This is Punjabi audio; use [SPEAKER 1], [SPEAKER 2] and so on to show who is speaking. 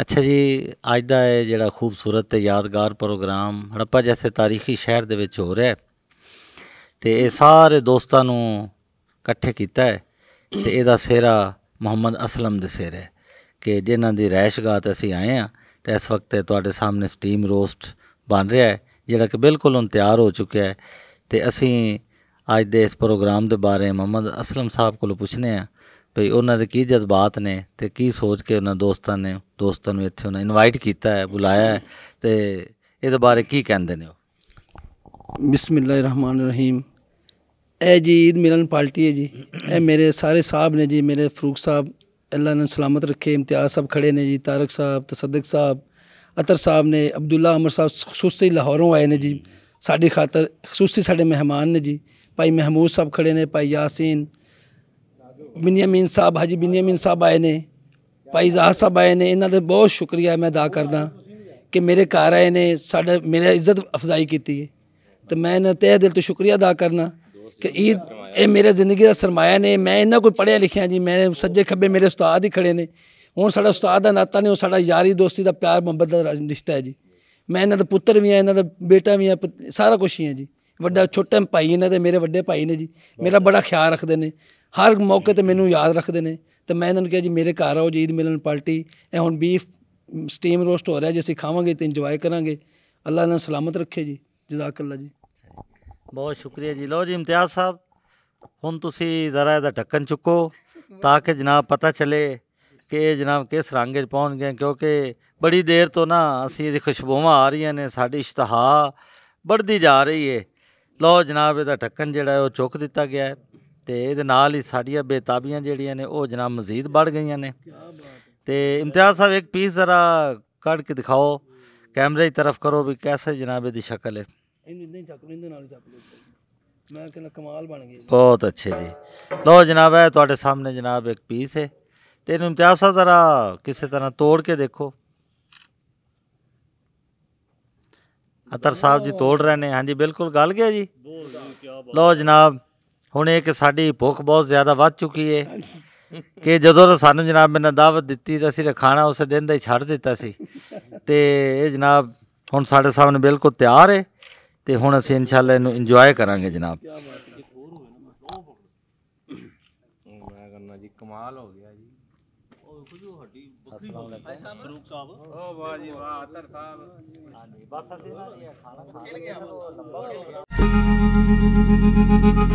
[SPEAKER 1] ਅੱਛਾ ਜੀ ਅੱਜ ਦਾ ਇਹ ਜਿਹੜਾ ਖੂਬਸੂਰਤ ਤੇ ਯਾਦਗਾਰ ਪ੍ਰੋਗਰਾਮ ਹੜੱਪਾ ਜੈਸੇ ਤਾਰੀਖੀ ਸ਼ਹਿਰ ਦੇ ਵਿੱਚ ਹੋ ਰਿਹਾ ਹੈ ਤੇ ਇਹ ਸਾਰੇ ਦੋਸਤਾਂ ਨੂੰ ਇਕੱਠੇ ਕੀਤਾ ਹੈ ਤੇ ਇਹਦਾ ਸਿਹਰਾ ਮੁਹੰਮਦ ਅਸਲਮ ਦੇ ਸਿਰ ਹੈ ਕਿ ਜਿਨ੍ਹਾਂ ਦੀ ਰੈਸ਼ਗਾਤ ਅਸੀਂ ਆਏ ਆ ਤੇ ਇਸ ਵਕਤ ਤੁਹਾਡੇ ਸਾਹਮਣੇ ਸਟੀਮ ਰੋਸਟ ਬਣ ਰਿਹਾ ਹੈ ਜਿਹੜਾ ਕਿ ਬਿਲਕੁਲ ਹੁਣ ਤਿਆਰ ਹੋ ਚੁੱਕਿਆ ਹੈ ਤੇ ਅਸੀਂ ਅੱਜ ਦੇ ਇਸ ਪ੍ਰੋਗਰਾਮ ਦੇ ਬਾਰੇ ਮੁਹੰਮਦ ਅਸਲਮ ਸਾਹਿਬ ਕੋਲੋਂ ਪੁੱਛਨੇ ਆ ਭਈ ਉਹਨਾਂ ਦੇ ਕੀ ਜਜ਼ਬਾਤ ਨੇ ਤੇ ਕੀ ਸੋਚ ਕੇ ਉਹਨਾਂ ਦੋਸਤਾਂ ਨੇ ਦੋਸਤਾਂ ਨੂੰ ਇੱਥੇ ਉਹਨਾਂ ਇਨਵਾਈਟ ਕੀਤਾ ਹੈ ਬੁਲਾਇਆ ਹੈ ਤੇ ਇਹਦੇ ਬਾਰੇ ਕੀ ਕਹਿੰਦੇ ਨੇ ਉਹ
[SPEAKER 2] ਬਿਸਮਿਲ੍ਲਾਹਿਰ ਰਹਿਮਾਨਿਰ ਰਹੀਮ ਇਹ ਜੀ ਈਦ ਮਿਲਨ ਪਾਰਟੀ ਹੈ ਜੀ ਇਹ ਮੇਰੇ ਸਾਰੇ ਸਾਹਿਬ ਨੇ ਜੀ ਮੇਰੇ ਫਰੂਕ ਸਾਹਿਬ ਅੱਲਾ ਨੇ ਸਲਾਮਤ ਰੱਖੇ ਇਮਤਿਆਜ਼ ਸਾਹਿਬ ਖੜੇ ਨੇ ਜੀ ਤਾਰਕ ਸਾਹਿਬ ਤਸਦਕ ਸਾਹਿਬ ਅਤਰ ਸਾਹਿਬ ਨੇ ਅਬਦੁੱਲਾ ਅਮਰ ਸਾਹਿਬ ਖੁਸੂਸੀ ਲਾਹੌਰੋਂ ਆਏ ਨੇ ਜੀ ਸਾਡੀ ਖਾਤਰ ਖੁਸੂਸੀ ਸਾਡੇ ਮਹਿਮਾਨ ਨੇ ਜੀ ਭਾਈ ਮਹਿਮੂਦ ਸਾਹਿਬ ਖੜੇ ਨੇ ਭਾਈ ਯਾਸੀਨ ਬਿਨਿਆਮੀਨ ਸਾਹਿਬ ਹਾਜੀ ਬਿਨਿਆਮੀਨ ਸਾਹਿਬ ਆਏ ਨੇ ਭਾਈ ਜ਼ਾਹ ਸਾਹਿਬ ਆਏ ਨੇ ਇਹਨਾਂ ਦਾ ਬਹੁਤ ਸ਼ੁਕਰੀਆ ਮੈਂ ਅਦਾ ਕਰਦਾ ਕਿ ਮੇਰੇ ਘਰ ਆਏ ਨੇ ਸਾਡੇ ਮੇਰੇ ਇੱਜ਼ਤ ਅਫਜ਼ਾਈ ਕੀਤੀ ਹੈ ਤੇ ਮੈਂ ਇਹਨਾਂ ਤੇ ਦਿਲ ਤੋਂ ਸ਼ੁਕਰੀਆ ਅਦਾ ਕਰਨਾ ਕਿ ਈਦ ਇਹ ਮੇਰੇ ਜ਼ਿੰਦਗੀ ਦਾ ਸਰਮਾਇਆ ਨੇ ਮੈਂ ਇਹਨਾਂ ਕੋਈ ਪੜਿਆ ਲਿਖਿਆ ਜੀ ਮੈਂ ਸੱਜੇ ਖੱਬੇ ਮੇਰੇ ਉਸਤਾਦ ਹੀ ਖੜੇ ਨੇ ਹੁਣ ਸਾਡਾ ਉਸਤਾਦ ਦਾ ਨਾਤਾ ਨੇ ਉਹ ਸਾਡਾ ਯਾਰੀ ਦੋਸਤੀ ਦਾ ਪਿਆਰ ਮੁਹੱਬਤ ਦਾ ਰਿਸ਼ਤਾ ਹੈ ਜੀ ਮੈਂ ਇਹਨਾਂ ਦਾ ਪੁੱਤਰ ਵੀ ਆ ਇਹਨਾਂ ਦਾ ਬੇਟਾ ਵੀ ਆ ਸਾਰਾ ਕੁਝ ਹੀ ਹੈ ਜੀ ਵੱਡਾ ਛੋਟੇ ਭਾਈ ਇਹਨਾਂ ਦੇ ਮੇਰੇ ਵੱਡੇ ਭਾਈ ਨੇ ਜੀ ਮੇਰਾ ਬੜਾ ਖਿਆਲ ਰੱਖਦੇ ਨੇ ਹਰ ਮੌਕੇ ਤੇ ਮੈਨੂੰ ਯਾਦ ਰੱਖਦੇ ਨੇ ਤੇ ਮੈਂ ਇਹਨਾਂ ਨੂੰ ਕਿਹਾ ਜੀ ਮੇਰੇ ਘਰ ਆਓ ਜੀ ਈਦ ਮਿਲਨ ਪਾਰਟੀ ਇਹ ਹੁਣ ਬੀਫ ਸਟੀਮ ਰੋਸਟ ਹੋ ਰਿਹਾ ਜੇ ਅਸੀਂ ਖਾਵਾਂਗੇ ਤੇ ਇੰਜੋਏ ਕਰਾਂਗੇ ਅੱਲਾ ਇਹਨਾਂ ਸਲਾਮਤ ਰੱਖੇ ਜੀ ਜਜ਼ਾਕ ਅੱਲਾ ਜੀ
[SPEAKER 1] ਬਹੁਤ ਸ਼ੁਕਰੀਆ ਜੀ ਲੋ ਜੀ ਇਮਤਿਆਜ਼ ਸਾਹਿਬ ਹੁਣ ਤੁਸੀਂ ਜ਼ਰਾ ਇਹਦਾ ਢੱਕਣ ਚੁੱਕੋ ਤਾਂ ਕਿ ਜਨਾਬ ਪਤਾ ਚੱਲੇ ਕਿ ਜਨਾਬ ਕਿਸ ਰੰਗ 'ਚ ਪਹੁੰਚ ਗਏ ਕਿਉਂਕਿ ਬੜੀ ਦੇਰ ਤੋਂ ਨਾ ਅਸੀਂ ਇਹਦੀ ਖੁਸ਼ਬੂਆਂ ਆ ਰਹੀਆਂ ਨੇ ਸਾਡੀ ਇਸ਼ਤਿਹਾ ਵੱਧਦੀ ਜਾ ਰਹੀ ਏ ਲੋ ਜਨਾਬ ਇਹਦਾ ਢੱਕਣ ਜਿਹੜਾ ਉਹ ਚੁੱਕ ਦਿੱਤਾ ਗਿਆ ਤੇ ਇਹਦੇ ਨਾਲ ਹੀ ਸਾਡੀਆਂ ਬੇਤਾਬੀਆਂ ਜਿਹੜੀਆਂ ਨੇ ਉਹ ਜਨਾਬ ਮਜ਼ੀਦ ਵੱਧ ਗਈਆਂ ਨੇ ਤੇ ਇਮਤਿਆਜ਼ ਸਾਹਿਬ ਇੱਕ ਪੀਸ ਜ਼ਰਾ ਕੱਢ ਕੇ ਦਿਖਾਓ ਕੈਮਰੇ ਦੀ ਤਰਫ ਕਰੋ ਵੀ ਕੈਸੇ ਜਨਾਬ ਇਹਦੀ ਸ਼ਕਲ ਹੈ
[SPEAKER 2] ਮੈਂ ਕਹਿੰਦਾ ਕਮਾਲ ਬਣ ਗਈ ਬਹੁਤ ਅੱਛੇ ਜੀ ਲੋ ਜਨਾਬ
[SPEAKER 1] ਤੁਹਾਡੇ ਸਾਹਮਣੇ ਜਨਾਬ ਇੱਕ ਪੀਸ ਹੈ ਤੇ ਇਹਨੂੰ ਇਮਤਿਆਜ਼ ਸਾਹਿਬ ਜ਼ਰਾ ਕਿਸੇ ਤਰ੍ਹਾਂ ਤੋੜ ਕੇ ਦੇਖੋ ਅਤਰ ਸਾਹਿਬ ਜੀ ਤੋੜ ਰਹੇ ਨੇ ਹਾਂਜੀ ਬਿਲਕੁਲ ਗੱਲ ਗਿਆ ਜੀ ਲੋ ਜਨਾਬ ਹੁਣ ਇਹ ਕਿ ਸਾਡੀ ਭੁੱਖ ਬਹੁਤ ਜ਼ਿਆਦਾ ਵੱਧ ਚੁੱਕੀ ਹੈ ਕਿ ਜਦੋਂ ਸਾਨੂੰ ਜਨਾਬ ਮੈਨਾਂ ਦਾਵਤ ਦਿੱਤੀ ਤਾਂ ਅਸੀਂ ਖਾਣਾ ਉਸ ਦਿਨ ਦਾ ਹੀ ਛੱਡ ਦਿੱਤਾ ਸੀ ਤੇ ਇਹ ਜਨਾਬ ਹੁਣ ਸਾਡੇ ਸਾਹਮਣੇ ਬਿਲਕੁਲ ਤਿਆਰ ਹੈ ਤੇ ਹੁਣ ਅਸੀਂ ਇਨਸ਼ਾਅੱਲਾ ਇਹਨੂੰ ਇੰਜੋਏ ਕਰਾਂਗੇ ਜਨਾਬ ਕਰਨਾ ਜੀ ਕਮਾਲ ਹੋ ਗਿਆ ਜੀ ਉਹ ਖੁਜੂ ਹੱਡੀ ਬੱਕਰੀ ਹੋ ਫਰੂਕ ਸਾਹਿਬ ਓ ਵਾਹ ਜੀ ਵਾਹ ਅਤਰ ਸਾਹਿਬ ਹਾਂਜੀ ਬਸ ਅਸੀਂ ਨਾ ਜੀ ਖਾਣਾ ਖਾ ਲਿਆ ਲੰਬਾ